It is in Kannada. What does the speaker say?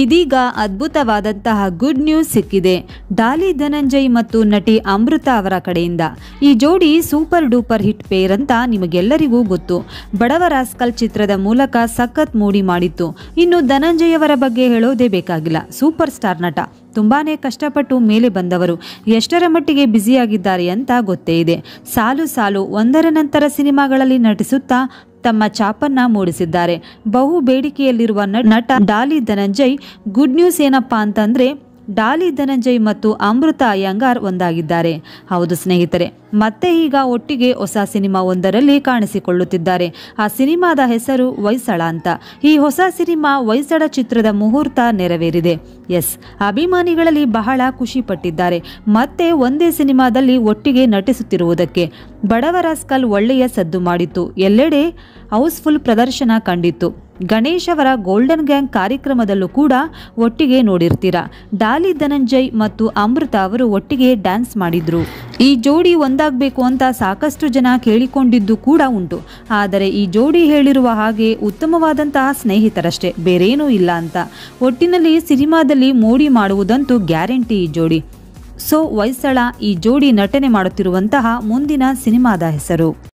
ಇದೀಗ ಅದ್ಭುತವಾದಂತಹ ಗುಡ್ ನ್ಯೂಸ್ ಸಿಕ್ಕಿದೆ ಡಾಲಿ ಧನಂಜಯ್ ಮತ್ತು ನಟಿ ಅಮೃತ ಅವರ ಕಡೆಯಿಂದ ಈ ಜೋಡಿ ಸೂಪರ್ ಡೂಪರ್ ಹಿಟ್ ಪೇರ್ ಅಂತ ನಿಮಗೆಲ್ಲರಿಗೂ ಗೊತ್ತು ಬಡವ ರಾಸ್ಕಲ್ ಚಿತ್ರದ ಮೂಲಕ ಸಖತ್ ಮೂಡಿ ಮಾಡಿತ್ತು ಇನ್ನು ಧನಂಜಯ್ ಅವರ ಬಗ್ಗೆ ಹೇಳೋದೇ ಬೇಕಾಗಿಲ್ಲ ಸೂಪರ್ ಸ್ಟಾರ್ ನಟ ತುಂಬಾನೇ ಕಷ್ಟಪಟ್ಟು ಮೇಲೆ ಬಂದವರು ಎಷ್ಟರ ಮಟ್ಟಿಗೆ ಬ್ಯುಸಿಯಾಗಿದ್ದಾರೆ ಅಂತ ಗೊತ್ತೇ ಇದೆ ಸಾಲು ಸಾಲು ಒಂದರ ನಂತರ ಸಿನಿಮಾಗಳಲ್ಲಿ ನಟಿಸುತ್ತಾ ತಮ್ಮ ಚಾಪನ್ನ ಮೂಡಿಸಿದ್ದಾರೆ ಬಹು ಬೇಡಿಕೆಯಲ್ಲಿರುವ ನಟ ಡಾಲಿ ಧನಂಜಯ್ ಗುಡ್ ನ್ಯೂಸ್ ಏನಪ್ಪಾ ಅಂತಂದ್ರೆ ಡಾಲಿ ಧನಂಜಯ್ ಮತ್ತು ಅಮೃತ ಅಯ್ಯಂಗಾರ್ ಒಂದಾಗಿದ್ದಾರೆ ಹೌದು ಸ್ನೇಹಿತರೆ ಮತ್ತೆ ಈಗ ಒಟ್ಟಿಗೆ ಹೊಸ ಸಿನಿಮಾ ಒಂದರಲ್ಲಿ ಕಾಣಿಸಿಕೊಳ್ಳುತ್ತಿದ್ದಾರೆ ಆ ಸಿನಿಮಾದ ಹೆಸರು ಹೊಯ್ಸಳ ಅಂತ ಈ ಹೊಸ ಸಿನಿಮಾ ಹೊಯ್ಸಳ ಚಿತ್ರದ ಮುಹೂರ್ತ ನೆರವೇರಿದೆ ಎಸ್ ಅಭಿಮಾನಿಗಳಲ್ಲಿ ಬಹಳ ಖುಷಿ ಪಟ್ಟಿದ್ದಾರೆ ಮತ್ತೆ ಒಂದೇ ಸಿನಿಮಾದಲ್ಲಿ ಒಟ್ಟಿಗೆ ನಟಿಸುತ್ತಿರುವುದಕ್ಕೆ ಬಡವರ ಸ್ಕಲ್ ಒಳ್ಳೆಯ ಸದ್ದು ಮಾಡಿತ್ತು ಎಲ್ಲೆಡೆ ಹೌಸ್ಫುಲ್ ಪ್ರದರ್ಶನ ಕಂಡಿತ್ತು ಗಣೇಶ್ ಅವರ ಗೋಲ್ಡನ್ ಗ್ಯಾಂಗ್ ಕಾರ್ಯಕ್ರಮದಲ್ಲೂ ಕೂಡ ಒಟ್ಟಿಗೆ ನೋಡಿರ್ತೀರಾ ಡಾಲಿ ಧನಂಜಯ್ ಮತ್ತು ಅಮೃತ ಅವರು ಒಟ್ಟಿಗೆ ಡ್ಯಾನ್ಸ್ ಮಾಡಿದ್ರು ಈ ಜೋಡಿ ಒಂದಾಗಬೇಕು ಅಂತ ಸಾಕಷ್ಟು ಜನ ಕೇಳಿಕೊಂಡಿದ್ದು ಕೂಡ ಉಂಟು ಆದರೆ ಈ ಜೋಡಿ ಹೇಳಿರುವ ಹಾಗೆ ಉತ್ತಮವಾದಂತಹ ಸ್ನೇಹಿತರಷ್ಟೇ ಬೇರೇನೂ ಇಲ್ಲ ಅಂತ ಒಟ್ಟಿನಲ್ಲಿ ಸಿನಿಮಾದಲ್ಲಿ ಮೋಡಿ ಮಾಡುವುದಂತೂ ಗ್ಯಾರಂಟಿ ಈ ಜೋಡಿ ಸೊ ಹೊಯ್ಸಳ ಈ ಜೋಡಿ ನಟನೆ ಮಾಡುತ್ತಿರುವಂತಹ ಮುಂದಿನ ಸಿನಿಮಾದ ಹೆಸರು